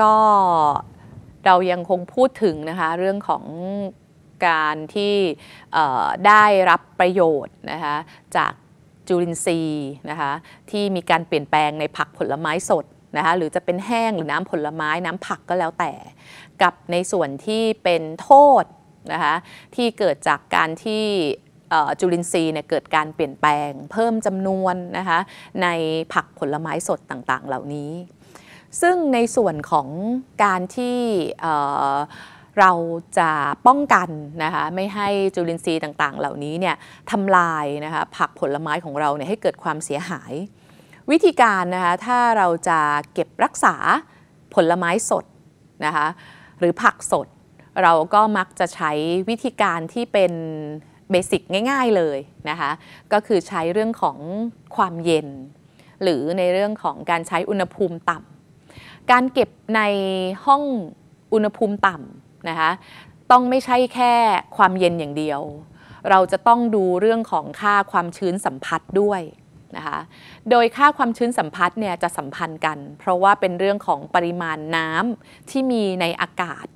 ก็เรายังคงพูดถึงนะคะ เรื่องของการที่ได้รับประโยชน์นะคะจากจุลินทรีย์นะคะ ที่มีการเปลี่ยนแปลงในผักผลไม้สดนะคะหรือจะเป็นแห้งหรือน้ำผลไม้น้ำผักก็แล้วแต่ กับในส่วนที่เป็นโทษนะคะที่เกิดจากการที่จุลินทรีย์เนี่ยเกิดการเปลี่ยนแปลงเพิ่มจำนวนนะคะในผักผลไม้สดต่างๆเหล่านี้ซึ่งในส่วนของการที่เราจะป้องกันนะคะไม่ให้จุลินทรีย์ต่าง ๆ เหล่านี้เนี่ยทำลายนะคะผักผลไม้ของเราเนี่ยให้เกิดความเสียหาย วิธีการนะคะถ้าเราจะเก็บรักษาผลไม้สดนะคะหรือผักสดเราก็มักจะใช้วิธีการที่เป็นเบสิกง่ายๆเลยนะคะก็คือใช้เรื่องของความเย็น หรือในเรื่องของการใช้อุณหภูมิต่ำการเก็บในห้องอุณหภูมิต่ำนะคะต้องไม่ใช่แค่ความเย็นอย่างเดียว เราจะต้องดูเรื่องของค่าความชื้นสัมผัสด้วยนะคะโดยค่าความชื้นสัมผัสเนี่ยจะสัมพันธ์กัน เพราะว่าเป็นเรื่องของปริมาณน้ำที่มีในอากาศ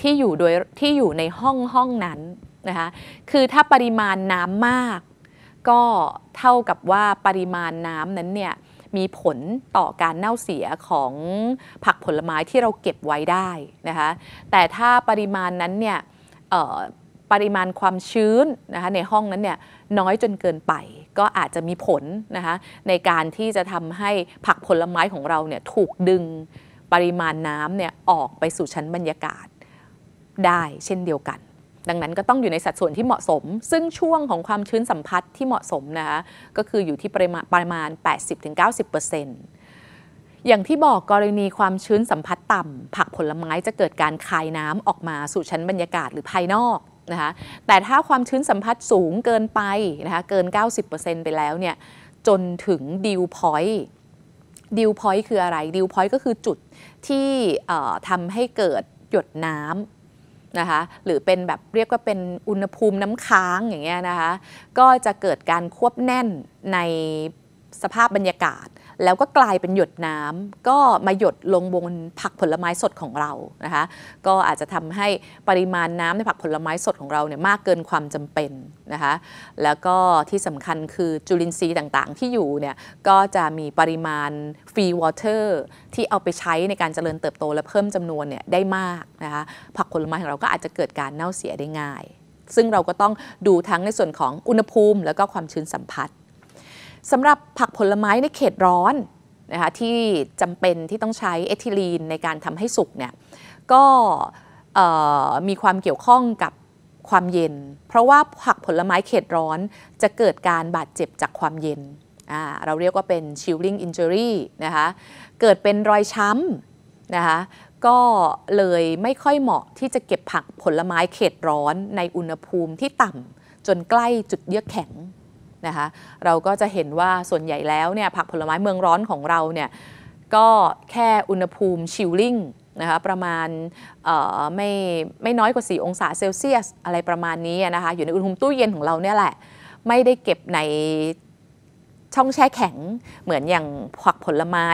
ที่อยู่โดยที่อยู่ในห้องห้องนั้นนะคะคือถ้าปริมาณน้ำมาก ก็เท่ากับว่าปริมาณน้ำนั้นเนี่ยมีผลต่อการเน่าเสียของผักผลไม้ที่เราเก็บไว้ได้นะคะแต่ถ้าปริมาณนั้นเนี่ยปริมาณความชื้นนะคะในห้องนั้นเนี่ยน้อยจนเกินไปก็อาจจะมีผลนะคะในการที่จะทำให้ผักผลไม้ของเราเนี่ยถูกดึงปริมาณน้ำเนี่ยออกไปสู่ชั้นบรรยากาศได้เช่นเดียวกันดังนั้นก็ต้องอยู่ในสัดส่วนที่เหมาะสม ซึ่งช่วงของความชื้นสัมผัสที่เหมาะสมนะคะ ก็คืออยู่ที่ปริมาณประมาณ 80-90%อย่างที่บอกกรณีความชื้นสัมผัสต่ำผักผลไม้จะเกิดการคายน้ำออกมาสู่ชั้นบรรยากาศหรือภายนอกนะคะ แต่ถ้าความชื้นสัมผัสสูงเกินไปนะคะเกิน 90%ไปแล้วเนี่ยจนถึงดิวพอยต์ดิวพอยต์คืออะไรดิวพอยต์ก็คือจุดที่ทำให้เกิดหยดน้ำนะคะหรือเป็นแบบเรียกว่าเป็นอุณหภูมิน้ำค้างอย่างเงี้ยนะคะก็จะเกิดการควบแน่นในสภาพบรรยากาศแล้วก็กลายเป็นหยดน้ำก็มาหยดลงบนผักผลไม้สดของเรานะคะก็อาจจะทำให้ปริมาณน้ำในผักผลไม้สดของเราเนี่ยมากเกินความจำเป็นนะคะแล้วก็ที่สำคัญคือจุลินทรีย์ต่างๆ ที่อยู่เนี่ยก็จะมีปริมาณฟรีวอเตอร์ที่เอาไปใช้ในการเจริญเติบโตและเพิ่มจำนวนเนี่ยได้มากนะคะผักผลไม้ของเราก็อาจจะเกิดการเน่าเสียได้ง่าย ซึ่งเราก็ต้องดูทั้งในส่วนของอุณหภูมิ แล้วก็ความชื้นสัมผัสสำหรับผักผลไม้ในเขตร้อนนะคะที่จำเป็นที่ต้องใช้เอทิลีนในการทำให้สุกเนี่ยก็มีความเกี่ยวข้องกับความเย็น เพราะว่าผักผลไม้เขตร้อนจะเกิดการบาดเจ็บจากความเย็นเราเรียกว่าเป็น chilling injury นะคะเกิดเป็นรอยช้ำนะคะก็เลยไม่ค่อยเหมาะที่จะเก็บผักผลไม้เขตร้อนในอุณหภูมิที่ต่ำจนใกล้จุดเยือกแข็งนะคะเราก็จะเห็นว่าส่วนใหญ่แล้วเนี่ยผักผลไม้เมืองร้อนของเราเนี่ยก็แค่อุณหภูมิชิลลิ่งนะคะประมาณไม่ไม่น้อยกว่า4องศาเซลเซียสอะไรประมาณนี้นะคะอยู่ในอุณหภูมิตู้เย็นของเราเนี่ยแหละ ไม่ได้เก็บในช่องแช่แข็งเหมือนอย่างผักผลไม้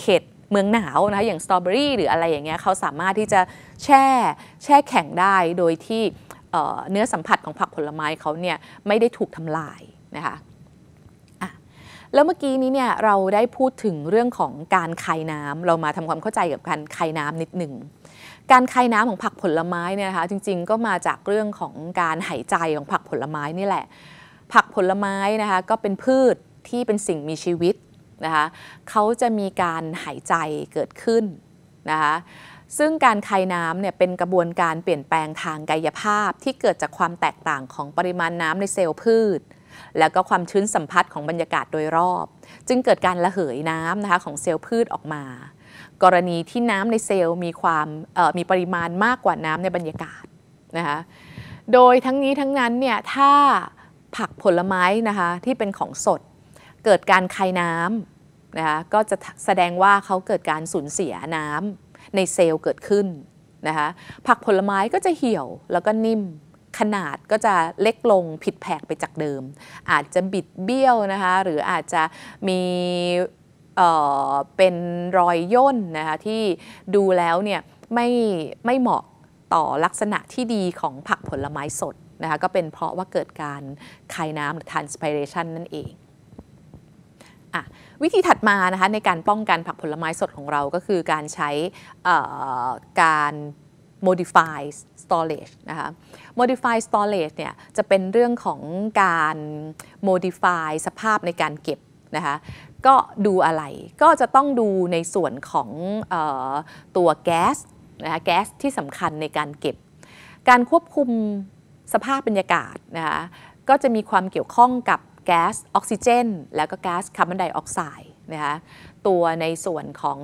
เขตเมืองหนาวนะคะอย่างสตรอเบอรี่หรืออะไรอย่างเงี้ยเขาสามารถที่จะแช่แช่แข็งได้โดยที่เนื้อสัมผัสของผักผลไม้เขาเนี่ยไม่ได้ถูกทำลายนะคะแล้วเมื่อกี้นี้เนี่ยเราได้พูดถึงเรื่องของการคายน้ำเรามาทำความเข้าใจกับการคายน้ำนิดหนึ่ง การคายน้ำของผักผลไม้เนี่ยนะคะจริงๆก็มาจากเรื่องของการหายใจของผักผลไม้นี่แหละ ผักผลไม้นะคะก็เป็นพืชที่เป็นสิ่งมีชีวิตนะคะเขาจะมีการหายใจเกิดขึ้นนะคะ ซึ่งการคายน้ำเนี่ยเป็นกระบวนการเปลี่ยนแปลงทางกายภาพที่เกิดจากความแตกต่างของปริมาณน้ำในเซลล์พืชแล้วก็ความชื้นสัมผัสของบรรยากาศโดยรอบ จึงเกิดการระเหยน้ำนะคะของเซลล์พืชออกมา กรณีที่น้ำในเซลล์มีความมีปริมาณมากกว่าน้ำในบรรยากาศนะคะโดยทั้งนี้ทั้งนั้นเนี่ยถ้าผักผลไม้นะคะที่เป็นของสด เกิดการคายน้ำนะคะก็จะแสดงว่าเขาเกิดการสูญเสียน้ำในเซลล์เกิดขึ้นนะคะผักผลไม้ก็จะเหี่ยวแล้วก็นิ่มขนาดก็จะเล็กลงผิดแผกไปจากเดิม อาจจะบิดเบี้ยวนะคะ หรืออาจจะมีเเป็นรอยย่นนะคะ ที่ดูแล้วเนี่ยไม่ไม่เหมาะต่อลักษณะที่ดีของผักผลไม้สดนะคะ ก็เป็นเพราะว่าเกิดการคายน้ำหรือ transpiration นั่นเอง วิธีถัดมานะคะ ในการป้องกันผักผลไม้สดของเราก็คือการใช้การ modify storage นะคะ modify storage เนี่ยจะเป็นเรื่องของการ modify สภาพในการเก็บนะคะ ก็ดูอะไรก็จะต้องดูในส่วนของออตัวแก๊สนะคะ แก๊สที่สำคัญในการเก็บ การควบคุมสภาพบรรยากาศนะคะ ก็จะมีความเกี่ยวข้องกับแก๊สออกซิเจน แล้วก็แก๊สคาร์บอนไดออกไซด์นะคะ ตัวในส่วนของ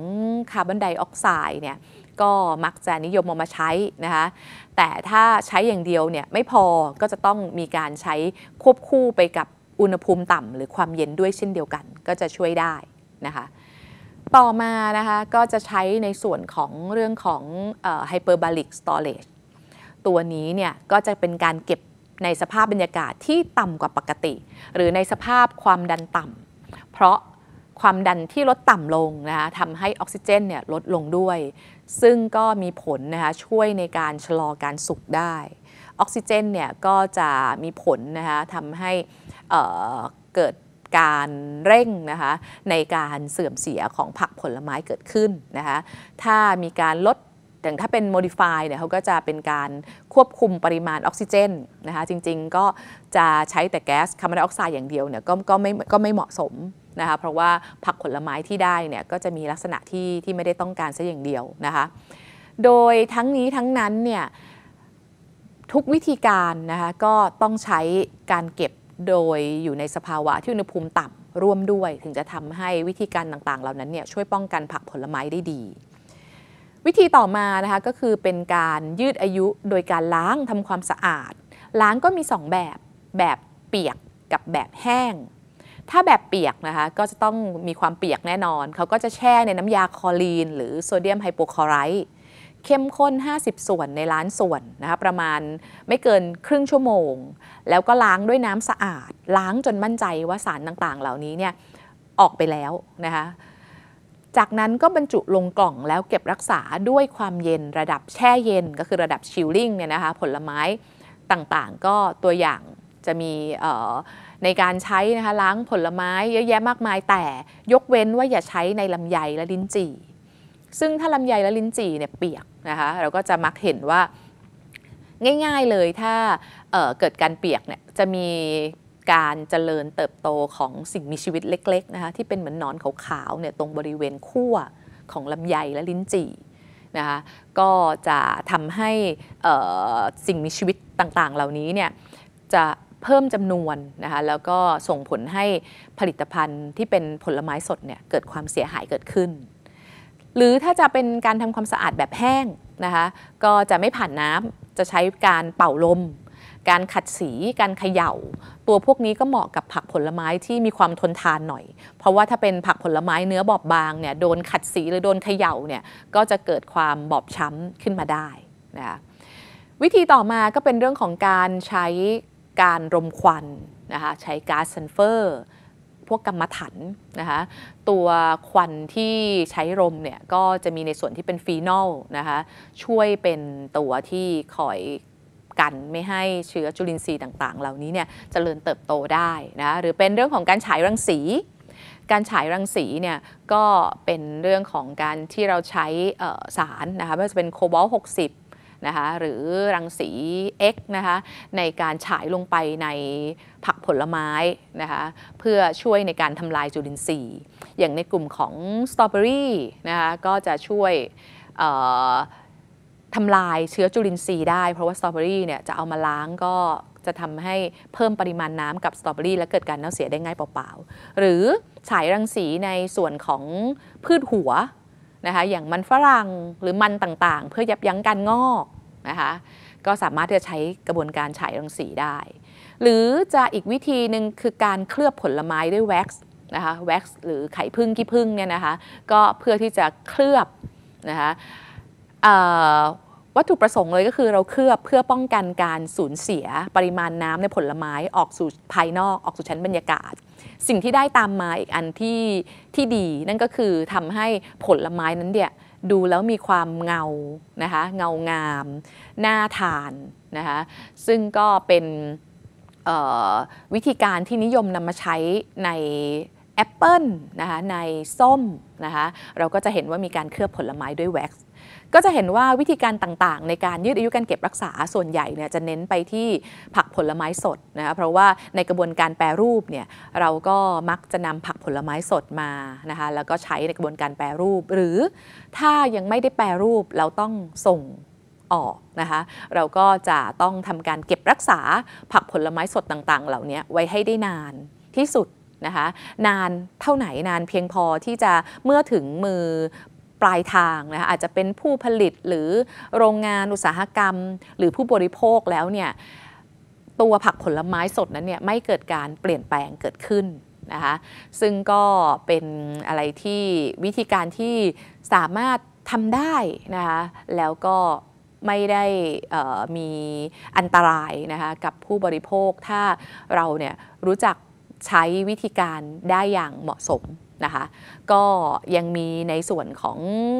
คาร์บอนไดออกไซด์เนี่ยก็มักจะนิยมเอามาใช้นะคะแต่ถ้าใช้อย่างเดียวเนี่ยไม่พอก็จะต้องมีการใช้ควบคู่ไปกับอุณหภูมิต่ำหรือความเย็นด้วยเช่นเดียวกัน ก็จะช่วยได้นะคะต่อมานะคะก็จะใช้ในส่วนของเรื่องของไฮเปอร์บาลิกสตอเรจตัวนี้เนี่ยก็จะเป็นการเก็บในสภาพบรรยากาศที่ต่ำกว่าปกติ หรือในสภาพความดันต่ำเพราะความดันที่ลดต่ำลงนะคะทำให้ออกซิเจนเนี่ยลดลงด้วย ซึ่งก็มีผลนะคะช่วยในการชะลอการสุกได้ ออกซิเจนเนี่ยก็จะมีผลนะคะทำให้เกิดการเร่งนะคะในการเสื่อมเสียของผักผลไม้เกิดขึ้นนะคะ ถ้ามีการลดอย่างถ้าเป็น modify เนี่ย เขาก็จะเป็นการควบคุมปริมาณออกซิเจนนะคะ จริงๆ ก็จะใช้แต่แก๊สคาร์บอนไดออกไซด์อย่างเดียวเนี่ย ก็ก็ไม่ก็ไม่เหมาะสมนะคะเพราะว่าผักผลไม้ที่ได้เนี่ยก็จะมีลักษณะที่ที่ไม่ได้ต้องการซะอย่างเดียวนะคะโดยทั้งนี้ทั้งนั้นเนี่ยทุกวิธีการนะคะก็ต้องใช้การเก็บโดยอยู่ในสภาวะที่อุณหภูมิต่ำร่วมด้วย ถึงจะทำให้วิธีการต่างๆเหล่านั้นเนี่ยช่วยป้องกันผักผลไม้ได้ดี วิธีต่อมานะคะก็คือเป็นการยืดอายุโดยการล้างทำความสะอาด ล้างก็มี 2 แบบแบบเปียกกับแบบแห้งถ้าแบบเปียกนะคะก็จะต้องมีความเปียกแน่นอนเขาก็จะแช่ในน้ำยาคลอรีนหรือโซเดียมไฮโปคลอไรด์เข้มข้น 50 ส่วนในล้านส่วนนะคะประมาณไม่เกินครึ่งชั่วโมง แล้วก็ล้างด้วยน้ำสะอาด ล้างจนมั่นใจว่าสารต่างๆ เหล่านี้เนี่ยออกไปแล้วนะคะจากนั้นก็บรรจุลงกล่องแล้วเก็บรักษาด้วยความเย็นระดับแช่เย็นก็คือระดับชิลลิ่งเนี่ยนะคะผลไม้ต่างๆ ก็ตัวอย่างจะมีในการใช้นะคะล้างผลไม้เยอะแยะมากมาย แต่ยกเว้นว่าอย่าใช้ในลำไยและลิ้นจี่ซึ่งถ้าลำไยและลิ้นจี่เนี่ยเปียกนะคะเราก็จะมักเห็นว่าง่ายๆเลยถ้าเเกิดการเปียกเนี่ยจะมีการเจริญเติบโตของสิ่งมีชีวิตเล็กๆนะคะที่เป็นเหมือนนอนขาวๆเนี่ยตรงบริเวณขั้วของลำไยและลิ้นจี่นะคะก็จะทำให้สิ่งมีชีวิตต่างๆ เหล่านี้เนี่ยจะเพิ่มจำนวนนะคะแล้วก็ส่งผลให้ผลิตภัณฑ์ที่เป็นผลไม้สดเนี่ยเกิดความเสียหายเกิดขึ้น หรือถ้าจะเป็นการทำความสะอาดแบบแห้งนะคะก็จะไม่ผ่านน้ำจะใช้การเป่าลม การขัดสีการเขยา่า ตัวพวกนี้ก็เหมาะกับผักผลไม้ที่มีความทนทานหน่อย เพราะว่าถ้าเป็นผักผลไม้เนื้อบอบบางเนี่ยโดนขัดสีหรือโดนเขย่าเนี่ยก็จะเกิดความบอบช้ำขึ้นมาได้นะคะวิธีต่อมาก็เป็นเรื่องของการใช้การรมควันนะคะใช้ก๊าซซันเฟอร์ พวกกรรมถันนะคะตัวควันที่ใช้รมเนี่ยก็จะมีในส่วนที่เป็นฟีนอลนะคะช่วยเป็นตัวที่คอยกันไม่ให้เชื้อจุลินทรีย์ต่างๆ เหล่านี้เนี่ยจเจริญเติบโตได้นะหรือเป็นเรื่องของการฉายรังสี การฉายรังสีเนี่ยก็เป็นเรื่องของการที่เราใช้สารนะคะไม่ว่าจะเป็นโคบอลต์60นะคะหรือรังสี X นะคะในการฉายลงไปในผักผลไม้นะคะเพื่อช่วยในการทำลายจุลินทรีย์ อย่างในกลุ่มของสตรอเบอรี่นะคะก็จะช่วยทำลายเชื้อจุลินทรีย์ได้ เพราะว่าสตรอเบอรี่เนี่ยจะเอามาล้างก็จะทำให้เพิ่มปริมาณน้ำกับสตรอเบอรี่และเกิดการเน่าเสียได้ง่ายเปล่า ๆ หรือฉายรังสีในส่วนของพืชหัวะคะอย่างมันฝรั่งหรือมันต่างๆ เพื่อยับยั้งการงอกนะคะก็สามารถที่จะใช้กระบวนการฉายรังสีได้ หรือจะอีกวิธีหนึ่งคือการเคลือบผลไม้ด้วยแว็กซ์นะคะแว็กซ์หรือไข่พึ่งกี้พึ่งเนี่ยนะคะก็เพื่อที่จะเคลือบนะคะวัตถุประสงค์เลยก็คือเราเคลือบเพื่อป้องกันการสูญเสียปริมาณน้ำในผลไม้ ออกสู่ภายนอกออกสู่ชั้นบรรยากาศ สิ่งที่ได้ตามมาอีกอันที่ที่ดีนั่นก็คือทำให้ผลไม้นั้นเดี่ยดูแล้วมีความเงานะคะเงางามน่าทานนะคะซึ่งก็เป็นวิธีการที่นิยมนำมาใช้ในแอปเปิลนะคะในส้มนะคะเราก็จะเห็นว่ามีการเคลือบผลไม้ด้วยแว็กซ์ ก็จะเห็นว่าวิธีการต่างๆ ในการยืดอายุการเก็บรักษาส่วนใหญ่เนี่ยจะเน้นไปที่ผักผลไม้สดนะคะเพราะว่าในกระบวนการแปรรูปเนี่ยเราก็มักจะนำผักผลไม้สดมานะคะแล้วก็ใช้ในกระบวนการแปรรูป หรือถ้ายังไม่ได้แปรรูปเราต้องส่งออกนะคะเราก็จะต้องทำการเก็บรักษาผักผลไม้สดต่างๆ เหล่านี้ไว้ให้ได้นานที่สุดนะคะนานเท่าไหนนานเพียงพอที่จะเมื่อถึงมือปลายทางนะคะอาจจะเป็นผู้ผลิตหรือโรงงานอุตสาหกรรม หรือผู้บริโภคแล้วเนี่ยตัวผักผลไม้สดนั้นเนี่ยไม่เกิดการเปลี่ยนแปลงเกิดขึ้นนะคะซึ่งก็เป็นอะไรที่วิธีการที่สามารถทำได้นะคะแล้วก็ไม่ได้มีอันตรายนะคะกับผู้บริโภคถ้าเราเนี่ยรู้จักใช้วิธีการได้อย่างเหมาะสมนะคะก็ยังมีในส่วนของ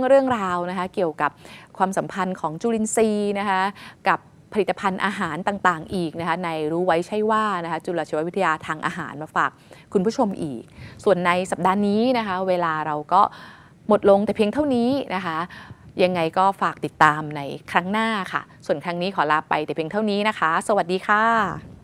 เรื่องราวนะคะเกี่ยวกับความสัมพันธ์ของจุลินทรีย์นะคะกับผลิตภัณฑ์อาหารต่าง ๆ อีกนะคะในรู้ไว้ใช่ว่านะคะจุลชีววิทยาทางอาหารมาฝากคุณผู้ชมอีก ส่วนในสัปดาห์นี้นะคะ เวลาเราก็หมดลงแต่เพียงเท่านี้นะคะ ยังไงก็ฝากติดตามในครั้งหน้าค่ะ ส่วนครั้งนี้ขอลาไปแต่เพียงเท่านี้นะคะ สวัสดีค่ะ